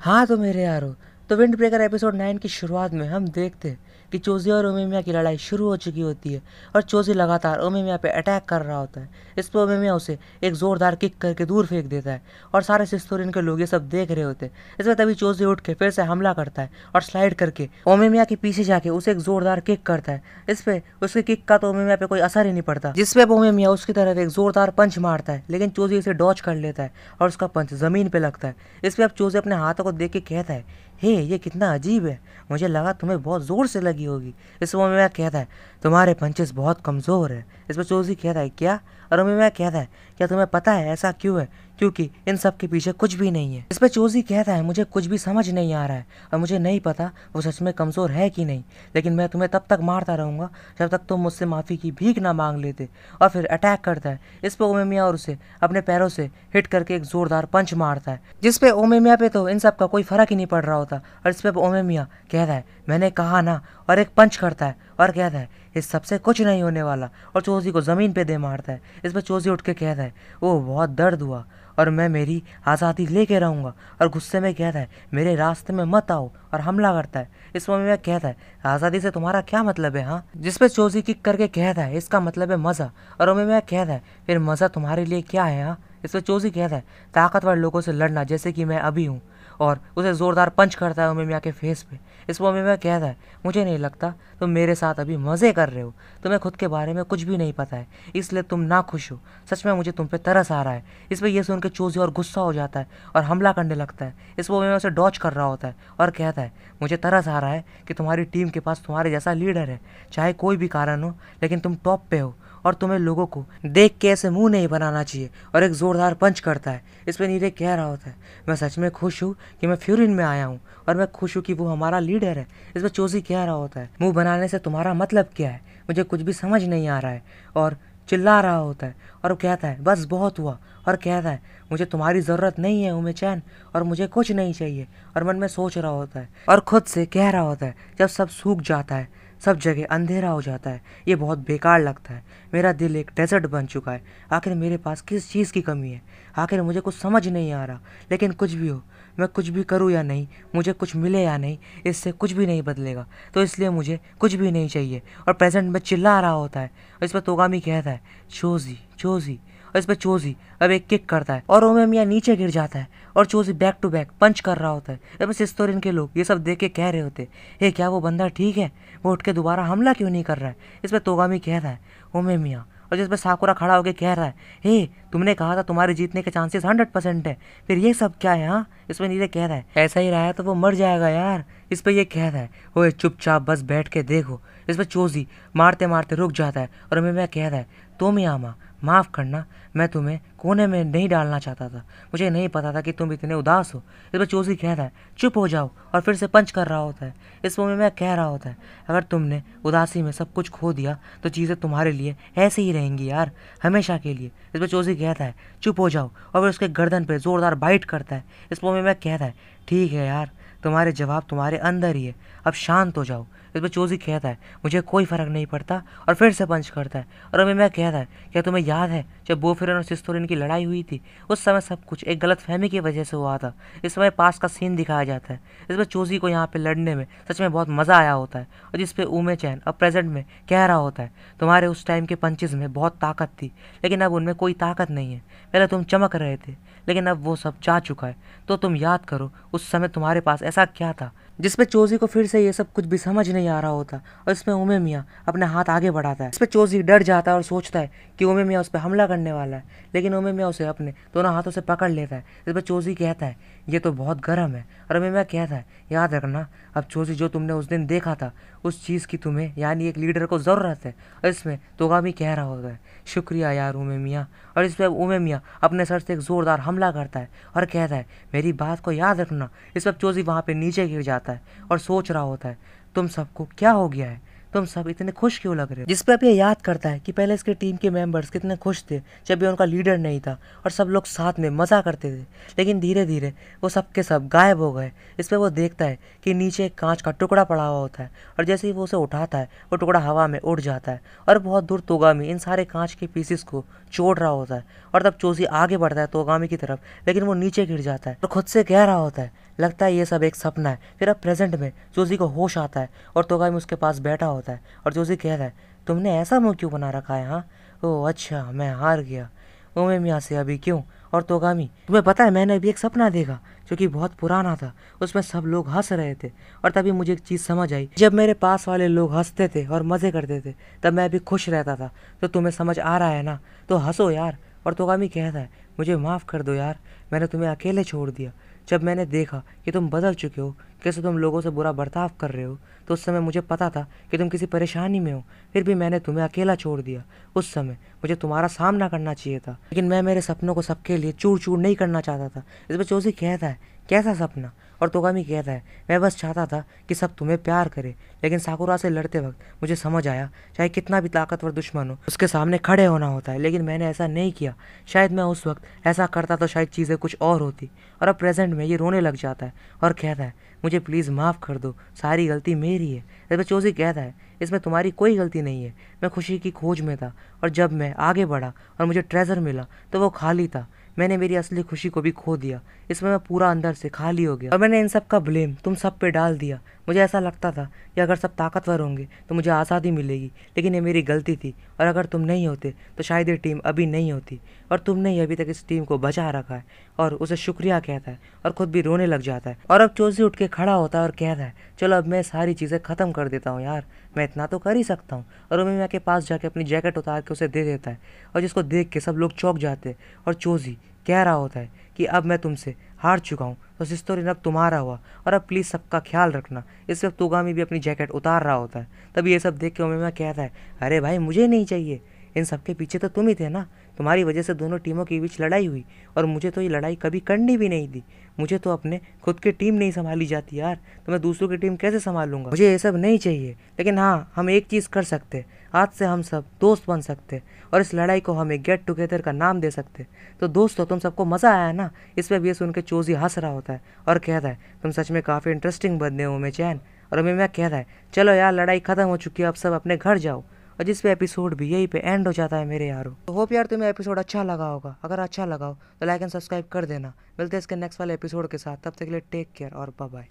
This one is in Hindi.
हाँ तो मेरे यारो तो विंड ब्रेकर एपिसोड नाइन की शुरुआत में हम देखते कि चोज़ी और ओमेमिया की लड़ाई शुरू हो चुकी होती है और चोज़ी लगातार ओमेमिया पे अटैक कर रहा होता है इस पर ओमेमिया उसे एक ज़ोरदार किक करके दूर फेंक देता है और सारे सिस्तोरिन के लोग ये सब देख रहे होते हैं इस पर तभी चोज़ी उठ के फिर से हमला करता है और स्लाइड करके ओमेमिया के पीछे जाके उसे एक ज़ोरदार किक करता है इस पर उसके किक का तो ओमेमिया पे कोई असर ही नहीं पड़ता जिसपे ओमेमिया उसकी तरफ एक ज़ोरदार पंच मारता है लेकिन चोज़ी इसे डॉच कर लेता है और उसका पंच ज़मीन पर लगता है इस पर अब चोज़ी अपने हाथों को देख के कहता है हे ये कितना अजीब है मुझे लगा तुम्हें बहुत ज़ोर से लगी लगी होगी इस मैं कहता है तुम्हारे पंचेस बहुत कमज़ोर है इस पर चोजी कहता है क्या और मैं कहता है क्या तुम्हें पता है ऐसा क्यों है क्योंकि इन सब के पीछे कुछ भी नहीं है इस पर चोजी कहता है मुझे कुछ भी समझ नहीं आ रहा है और मुझे नहीं पता वो सच में कमज़ोर है कि नहीं लेकिन मैं तुम्हें तब तक मारता रहूँगा जब तक तुम मुझसे माफ़ी की भीख ना मांग लेते और फिर अटैक करता है इस पर ओमे और उसे अपने पैरों से हिट करके एक ज़ोरदार पंच मारता है जिस पे ओमे पे तो इन सब का कोई फ़र्क ही नहीं पड़ रहा होता और इस पर ओमे कहता है मैंने कहा ना और एक पंच करता है और कहता है इस सबसे कुछ नहीं होने वाला और चोसी को ज़मीन पे दे मारता है इस पर चोसी उठ के कहता है वो बहुत दर्द हुआ और मैं मेरी आज़ादी लेके रहूँगा और गुस्से में कहता है मेरे रास्ते में मत आओ और हमला करता है इस मोमेंट मैं कहता है आज़ादी से तुम्हारा क्या मतलब है हाँ जिसपे चोजी किक करके कहता है इसका मतलब है मज़ा और उम्मीद मैं कहता है फिर मज़ा तुम्हारे लिए क्या है हाँ इस पर चोजी कहता है ताकतवर लोगों से लड़ना जैसे कि मैं अभी हूँ और उसे ज़ोरदार पंच करता है उमेमिया के फेस पे इस मोमे में कहता है मुझे नहीं लगता तुम मेरे साथ अभी मज़े कर रहे हो तुम्हें खुद के बारे में कुछ भी नहीं पता है इसलिए तुम ना खुश हो सच में मुझे तुम पे तरस आ रहा है इस पर यह सुन के चोजी और गुस्सा हो जाता है और हमला करने लगता है इस मोमे में उसे डॉच कर रहा होता है और कहता है मुझे तरस आ रहा है कि तुम्हारी टीम के पास तुम्हारे जैसा लीडर है चाहे कोई भी कारण हो लेकिन तुम टॉप पे हो और तुम्हें लोगों को देख के ऐसे मुंह नहीं बनाना चाहिए और एक ज़ोरदार पंच करता है इस पर नीरे कह रहा होता है मैं सच में खुश हूँ कि मैं फ्यूरिन में आया हूँ और मैं खुश हूँ कि वो हमारा लीडर है इस पर चोजी कह रहा होता है मुँह बनाने से तुम्हारा मतलब क्या है मुझे कुछ भी समझ नहीं आ रहा है और चिल्ला रहा होता है और वो कहता है बस बहुत हुआ और कहता है मुझे तुम्हारी ज़रूरत नहीं है उमे चैन और मुझे कुछ नहीं चाहिए और मन में सोच रहा होता है और खुद से कह रहा होता है जब सब सूख जाता है सब जगह अंधेरा हो जाता है ये बहुत बेकार लगता है मेरा दिल एक डेजर्ट बन चुका है आखिर मेरे पास किस चीज़ की कमी है आखिर मुझे कुछ समझ नहीं आ रहा लेकिन कुछ भी हो मैं कुछ भी करूँ या नहीं मुझे कुछ मिले या नहीं इससे कुछ भी नहीं बदलेगा तो इसलिए मुझे कुछ भी नहीं चाहिए और प्रेजेंट में चिल्ला रहा होता है और इस पर तोगामी कहता है चोजी चोजी और इस पर चोजी अब एक किक करता है और ओमे मियाँ नीचे गिर जाता है और चोजी बैक टू बैक पंच कर रहा होता है अब सिस्तोरिन के लोग ये सब देख के कह रहे होते हे क्या वो बंदा ठीक है वो उठ के दोबारा हमला क्यों नहीं कर रहा है इस पर तोगामी कह रहा है ओमे मियाँ और जिस पर साकुरा खड़ा होकर कह रहा है हे तुमने कहा था तुम्हारे जीतने के चांसेस हंड्रेड परसेंट है फिर ये सब क्या है हाँ इसमें नीचे कह रहा है ऐसा ही रहा है तो वो मर जाएगा यार इस पर ये कह रहा है वो चुपचाप बस बैठ के देखो इस पर चोजी मारते मारते रुक जाता है और मैं मैं कह रहा है तो मियामा माफ़ करना मैं तुम्हें कोने में नहीं डालना चाहता था मुझे नहीं पता था कि तुम इतने उदास हो इस पर चोसी कह रहा है चुप हो जाओ और फिर से पंच कर रहा होता है इस मूवी में कह रहा होता है अगर तुमने उदासी में सब कुछ खो दिया तो चीज़ें तुम्हारे लिए ऐसे ही रहेंगी यार हमेशा के लिए इस पर चोसी कहता है चुप हो जाओ और फिर उसके गर्दन पर ज़ोरदार बाइट करता है इस मूवी में कहता है ठीक है यार तुम्हारे जवाब तुम्हारे अंदर ही है अब शांत हो जाओ फिर पर चोजी कहता है मुझे कोई फ़र्क नहीं पड़ता और फिर से पंच करता है और अभी मैं कहता है क्या तुम्हें याद है जब बोफिरन और सिस्तोरिन की लड़ाई हुई थी उस समय सब कुछ एक गलत फहमी की वजह से हुआ था इस समय पास का सीन दिखाया जाता है इस पर चोजी को यहाँ पर लड़ने में सच में बहुत मज़ा आया होता है और जिस पर उमे चैन अब प्रेजेंट में कह रहा होता है तुम्हारे उस टाइम के पंचज़ में बहुत ताकत थी लेकिन अब उनमें कोई ताकत नहीं है पहले तुम चमक रहे थे लेकिन अब वो सब जा चुका है तो तुम याद करो उस समय तुम्हारे पास ऐसा क्या था जिसपे चोजी को फिर से ये सब कुछ भी समझ नहीं आ रहा होता और इसमें उमे मियाँ अपने हाथ आगे बढ़ाता है पर चोजी डर जाता है और सोचता है कि उमे मियाँ उस पर हमला करने वाला है लेकिन उमे मियाँ उसे अपने दोनों हाथों से पकड़ लेता है इस पर चोजी कहता है ये तो बहुत गर्म है और उमे मियाँ कहता है याद रखना अब चोजी जो तुमने उस दिन देखा था उस चीज़ की तुम्हें यानी एक लीडर को ज़रूरत है और इसमें तोगामी कह रहा होता है शुक्रिया यार उमे मियाँ और इस पर उमे मियाँ अपने सर से एक ज़ोरदार हमला करता है और कहता है मेरी बात को याद रखना इस वक्त चोजी वहाँ पर नीचे गिर जाता है और सोच रहा होता है तुम सबको क्या हो गया है तुम सब इतने खुश क्यों लग रहे हो जिस पर अब यह याद करता है कि पहले इसके टीम के मेंबर्स कितने खुश थे जब यह उनका लीडर नहीं था और सब लोग साथ में मज़ा करते थे लेकिन धीरे धीरे वो सब के सब गायब हो गए इस पर वो देखता है कि नीचे एक कांच का टुकड़ा पड़ा हुआ होता है और जैसे ही वो उसे उठाता है वो टुकड़ा हवा में उड़ जाता है और बहुत दूर तोगा में इन सारे कांच के पीसीस को चोट रहा होता है और तब चोसी आगे बढ़ता है तोगामी की तरफ लेकिन वो नीचे गिर जाता है और खुद से कह रहा होता है लगता है ये सब एक सपना है फिर अब प्रेजेंट में चोसी को होश आता है और तोगामी उसके पास बैठा होता है और कह कहता है तुमने ऐसा मुँह क्यों बना रखा है हाँ ओ अच्छा मैं हार गया उमे मिया से अभी क्यों और तोगामी तुम्हें पता है मैंने अभी एक सपना देखा जो कि बहुत पुराना था उसमें सब लोग हंस रहे थे और तभी मुझे एक चीज़ समझ आई जब मेरे पास वाले लोग हंसते थे और मज़े करते थे तब मैं भी खुश रहता था तो तुम्हें समझ आ रहा है ना तो हंसो यार और तोगामी कहता है मुझे माफ़ कर दो यार मैंने तुम्हें अकेले छोड़ दिया जब मैंने देखा कि तुम बदल चुके हो कैसे तुम लोगों से बुरा बर्ताव कर रहे हो तो उस समय मुझे पता था कि तुम किसी परेशानी में हो फिर भी मैंने तुम्हें अकेला छोड़ दिया उस समय मुझे तुम्हारा सामना करना चाहिए था लेकिन मैं मेरे सपनों को सबके लिए चूर चूर नहीं करना चाहता था इस पर चौसी कहता है कैसा सपना और तोगामी कहता है मैं बस चाहता था कि सब तुम्हें प्यार करे लेकिन साकुरा से लड़ते वक्त मुझे समझ आया चाहे कितना भी ताकतवर दुश्मन हो उसके सामने खड़े होना होता है लेकिन मैंने ऐसा नहीं किया शायद मैं उस वक्त ऐसा करता तो शायद चीज़ें कुछ और होती और अब प्रेजेंट में ये रोने लग जाता है और कहता है मुझे प्लीज़ माफ़ कर दो सारी गलती मेरी है इसमें चोसी कहता है इसमें तुम्हारी कोई गलती नहीं है मैं खुशी की खोज में था और जब मैं आगे बढ़ा और मुझे ट्रेजर मिला तो वो खाली था मैंने मेरी असली खुशी को भी खो दिया इसमें मैं पूरा अंदर से खाली हो गया और मैंने इन सब का ब्लेम तुम सब पे डाल दिया मुझे ऐसा लगता था कि अगर सब ताकतवर होंगे तो मुझे आज़ादी मिलेगी लेकिन ये मेरी गलती थी और अगर तुम नहीं होते तो शायद ये टीम अभी नहीं होती और तुमने ही अभी तक इस टीम को बचा रखा है और उसे शुक्रिया कहता है और खुद भी रोने लग जाता है और अब चोसी उठ के खड़ा होता है और कहता है चलो अब मैं सारी चीज़ें ख़त्म कर देता हूँ यार मैं इतना तो कर ही सकता हूँ और मैं के पास जाके अपनी जैकेट उतार के उसे दे देता है और जिसको देख के सब लोग चौंक जाते हैं और चोजी कह रहा होता है कि अब मैं तुमसे हार चुका हूँ तो सिस्तर इनक तुम्हारा हुआ और अब प्लीज़ सबका ख्याल रखना इस वक्त तुगामी भी अपनी जैकेट उतार रहा होता है तभी ये सब देख के उमेमा कहता है अरे भाई मुझे नहीं चाहिए इन सब के पीछे तो तुम ही थे ना तुम्हारी वजह से दोनों टीमों के बीच लड़ाई हुई और मुझे तो ये लड़ाई कभी करनी भी नहीं दी मुझे तो अपने खुद की टीम नहीं संभाली जाती यार तो मैं दूसरों की टीम कैसे संभालूंगा मुझे ये सब नहीं चाहिए लेकिन हाँ हम एक चीज़ कर सकते हैं आज से हम सब दोस्त बन सकते और इस लड़ाई को हम एक गेट टुगेदर का नाम दे सकते तो दोस्तों तुम सबको मज़ा आया ना इस पर भी सुन के चोजी हंस रहा होता है और कहता है तुम सच में काफ़ी इंटरेस्टिंग बंदे हो मैं चैन और मैं मैं कहता है चलो यार लड़ाई ख़त्म हो चुकी है अब सब अपने घर जाओ और जिस पे एपिसोड भी यहीं पे एंड हो जाता है मेरे यारों तो होप यार तुम्हें एपिसोड अच्छा लगा होगा अगर अच्छा लगाओ तो लाइक एंड सब्सक्राइब कर देना मिलते हैं इसके नेक्स्ट वाले एपिसोड के साथ तब तक के लिए टेक केयर और बाय